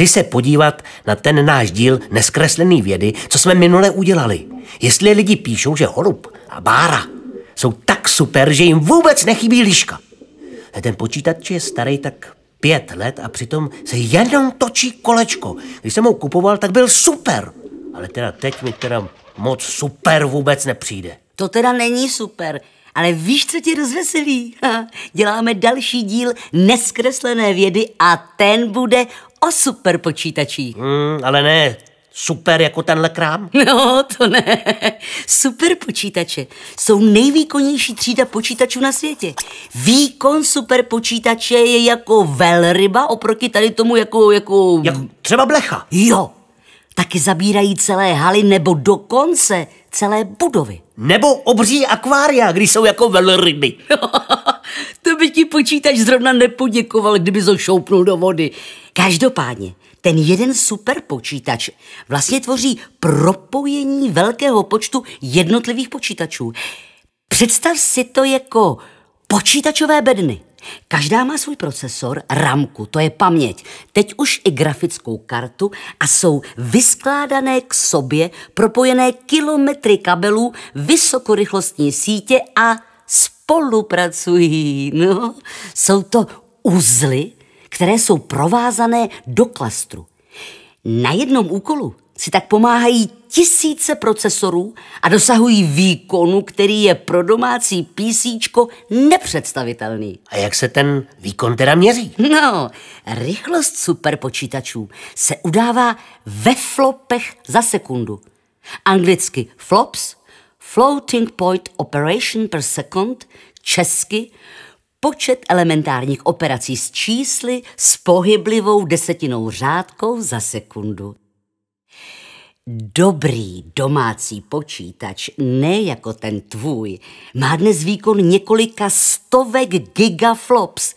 Chci se podívat na ten náš díl Neskreslený vědy, co jsme minule udělali. Jestli lidi píšou, že holub a bára jsou tak super, že jim vůbec nechybí liška. Ten počítač je starý tak pět let a přitom se jenom točí kolečko. Když jsem ho kupoval, tak byl super. Ale teda teď mi teda moc super vůbec nepřijde. To teda není super, ale víš, co tě rozveselí? Děláme další díl neskreslené vědy a ten bude o superpočítačích. Mm, ale ne, super jako tenhle krám? No, to ne. Super počítače jsou nejvýkonnější třída počítačů na světě. Výkon super počítače je jako velryba oproti tady tomu jako... Jako, jako třeba blecha. Jo, taky zabírají celé haly nebo dokonce celé budovy. Nebo obří akvária, když jsou jako velryby. to by ti počítač zrovna nepoděkoval, kdyby to šoupnul do vody. Každopádně, ten jeden superpočítač vlastně tvoří propojení velkého počtu jednotlivých počítačů. Představ si to jako počítačové bedny. Každá má svůj procesor, ramku, to je paměť, teď už i grafickou kartu a jsou vyskládané k sobě propojené kilometry kabelů vysokorychlostní sítě a spolupracují. No, jsou to uzly, které jsou provázané do klastru. Na jednom úkolu si tak pomáhají tisíce procesorů a dosahují výkonu, který je pro domácí PC nepředstavitelný. A jak se ten výkon teda měří? No, rychlost superpočítačů se udává ve flopech za sekundu. Anglicky flops, floating point operation per second, česky počet elementárních operací s čísly s pohyblivou desetinou řádkou za sekundu. Dobrý domácí počítač, ne jako ten tvůj, má dnes výkon několika stovek gigaflops.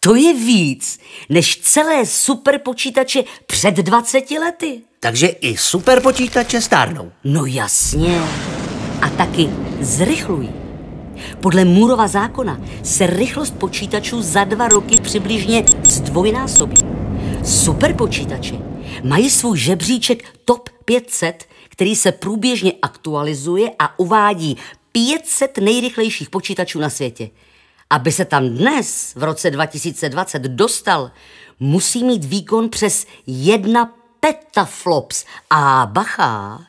To je víc než celé superpočítače před 20 lety. Takže i superpočítače stárnou. No jasně. A taky zrychlují. Podle Můrova zákona se rychlost počítačů za dva roky přibližně zdvojnásobí. Superpočítače mají svůj žebříček top 500, který se průběžně aktualizuje a uvádí 500 nejrychlejších počítačů na světě. Aby se tam dnes, v roce 2020, dostal, musí mít výkon přes 1 petaflops. A bacha,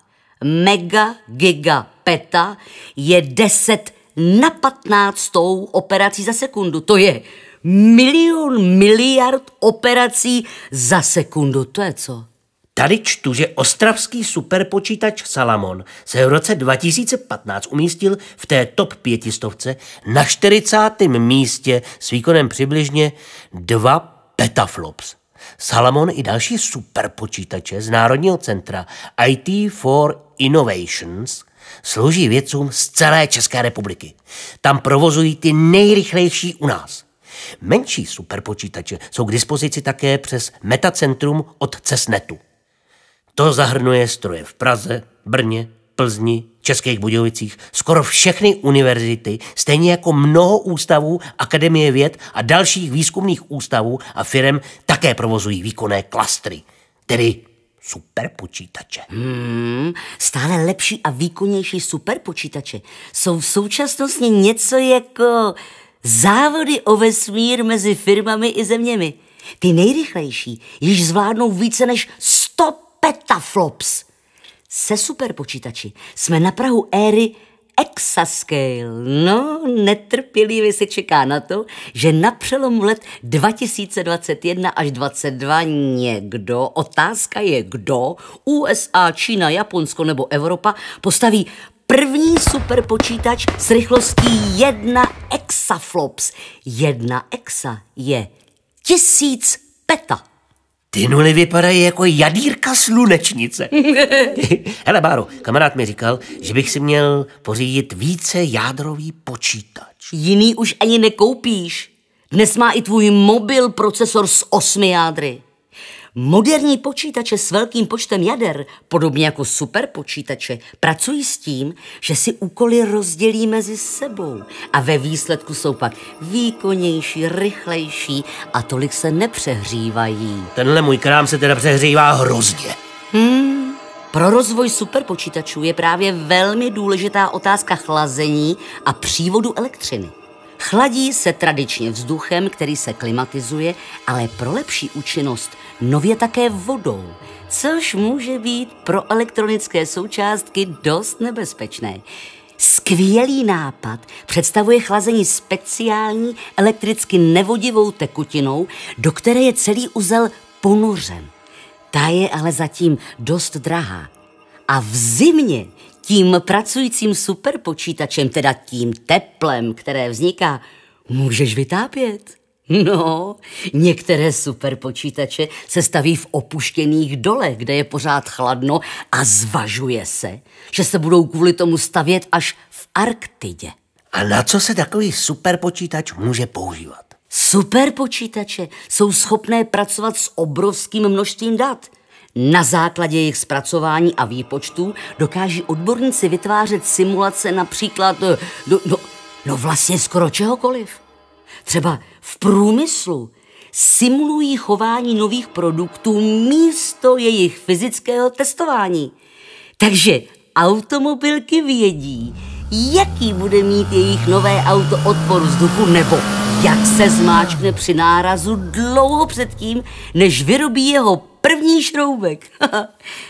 mega giga peta je 10 na 15 operací za sekundu. To je milion miliard operací za sekundu. To je co? Tady čtu, že ostravský superpočítač Salamon se v roce 2015 umístil v té top pětistovce na 40. místě s výkonem přibližně 2 petaflops. Salamon i další superpočítače z Národního centra IT for Innovations slouží vědcům z celé České republiky. Tam provozují ty nejrychlejší u nás – Menší superpočítače jsou k dispozici také přes metacentrum od CESNETu. To zahrnuje stroje v Praze, Brně, Plzni, Českých Budějovicích, skoro všechny univerzity, stejně jako mnoho ústavů, Akademie věd a dalších výzkumných ústavů a firm také provozují výkonné klastry, tedy superpočítače. Hmm, stále lepší a výkonnější superpočítače jsou v současnosti něco jako závody o vesmír mezi firmami i zeměmi. Ty nejrychlejší již zvládnou více než 100 petaflops. Se superpočítači jsme na Prahu éry Exascale. No, netrpělivě se čeká na to, že na přelomu let 2021 až 2022 někdo, otázka je kdo, USA, Čína, Japonsko nebo Evropa, postaví první superpočítač s rychlostí 1 exaflops. 1 exa je tisíc peta. Ty nuly vypadají jako jadírka slunečnice. Hele, Báro, kamarád mi říkal, že bych si měl pořídit více jádrový počítač. Jiný už ani nekoupíš. Dnes má i tvůj mobil procesor s osmi jádry. Moderní počítače s velkým počtem jader, podobně jako superpočítače, pracují s tím, že si úkoly rozdělí mezi sebou a ve výsledku jsou pak výkonnější, rychlejší a tolik se nepřehřívají. Tenhle můj krám se teda přehřívá hrozně. Hmm. Pro rozvoj superpočítačů je právě velmi důležitá otázka chlazení a přívodu elektřiny. Chladí se tradičně vzduchem, který se klimatizuje, ale pro lepší účinnost nově také vodou, což může být pro elektronické součástky dost nebezpečné. Skvělý nápad představuje chlazení speciální elektricky nevodivou tekutinou, do které je celý uzel ponořen. Ta je ale zatím dost drahá. A v zimě tím pracujícím superpočítačem, teda tím teplem, které vzniká, můžeš vytápět. No, některé superpočítače se staví v opuštěných dolech, kde je pořád chladno a zvažuje se, že se budou kvůli tomu stavět až v Arktidě. A na co se takový superpočítač může používat? Superpočítače jsou schopné pracovat s obrovským množstvím dat – na základě jejich zpracování a výpočtů dokáží odborníci vytvářet simulace například do, eh, no, do, no, no vlastně skoro čehokoliv. Třeba v průmyslu simulují chování nových produktů místo jejich fyzického testování. Takže automobilky vědí, jaký bude mít jejich nové auto odpor vzduchu nebo jak se zmáčkne při nárazu dlouho předtím, než vyrobí jeho první šroubek.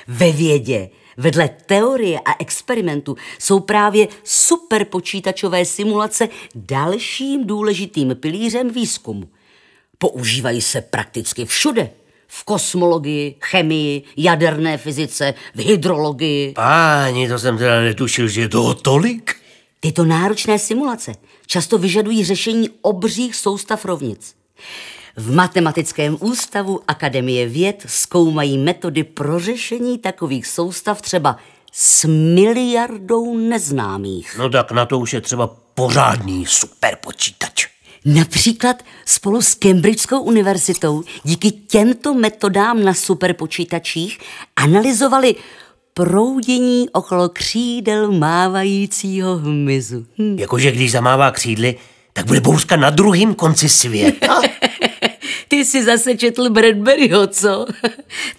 Ve vědě vedle teorie a experimentu jsou právě superpočítačové simulace dalším důležitým pilířem výzkumu. Používají se prakticky všude. V kosmologii, chemii, jaderné fyzice, v hydrologii. Páni, to jsem teda netušil, že je to tolik. Tyto náročné simulace často vyžadují řešení obřích soustav rovnic. V Matematickém ústavu Akademie věd zkoumají metody pro řešení takových soustav třeba s miliardou neznámých. No tak na to už je třeba pořádný superpočítač. Například spolu s Cambridgeskou univerzitou díky těmto metodám na superpočítačích analyzovali proudění okolo křídel mávajícího hmyzu. Hm. Jakože když zamává křídly, tak bude bouřka na druhém konci světa. Ty jsi zase četl Bradburyho, co?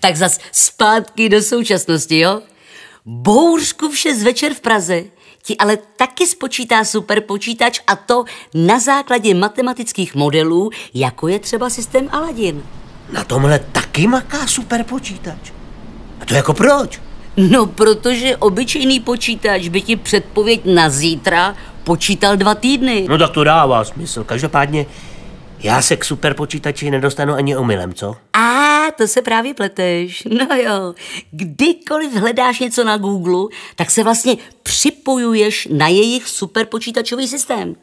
tak zas zpátky do současnosti, jo? Bouřku vše z večer v Praze ti ale taky spočítá superpočítač a to na základě matematických modelů, jako je třeba systém Aladin. Na tomhle taky maká superpočítač. A to jako proč? No, protože obyčejný počítač by ti předpověď na zítra počítal dva týdny. No tak to dává smysl. Každopádně já se k superpočítači nedostanu ani omylem, co? A to se právě pleteš. No jo, kdykoliv hledáš něco na Google, tak se vlastně připojuješ na jejich superpočítačový systém.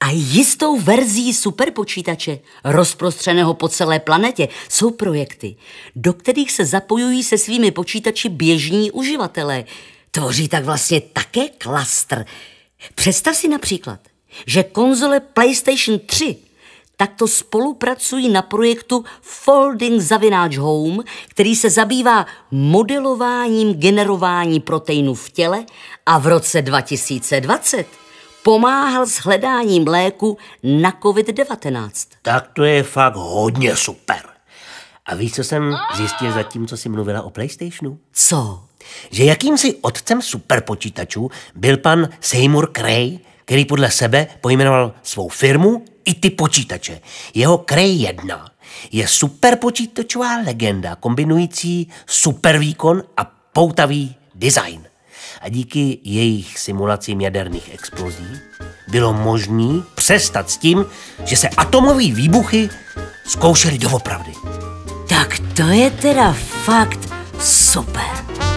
A jistou verzí superpočítače, rozprostřeného po celé planetě, jsou projekty, do kterých se zapojují se svými počítači běžní uživatelé. Tvoří tak vlastně také klastr. Představ si například, že konzole PlayStation 3 takto spolupracují na projektu Folding Zavináč Home, který se zabývá modelováním generování proteinů v těle a v roce 2020 pomáhal s hledáním léku na COVID-19. Tak to je fakt hodně super. A víš, co jsem zjistil zatím, co jsi mluvila o PlayStationu? Co? Že jakýmsi otcem superpočítačů byl pan Seymour Cray, který podle sebe pojmenoval svou firmu i ty počítače. Jeho Cray 1 je superpočítačová legenda kombinující supervýkon a poutavý design. A díky jejich simulacím jaderných explozí bylo možné přestat s tím, že se atomové výbuchy zkoušely doopravdy. Tak to je teda fakt super.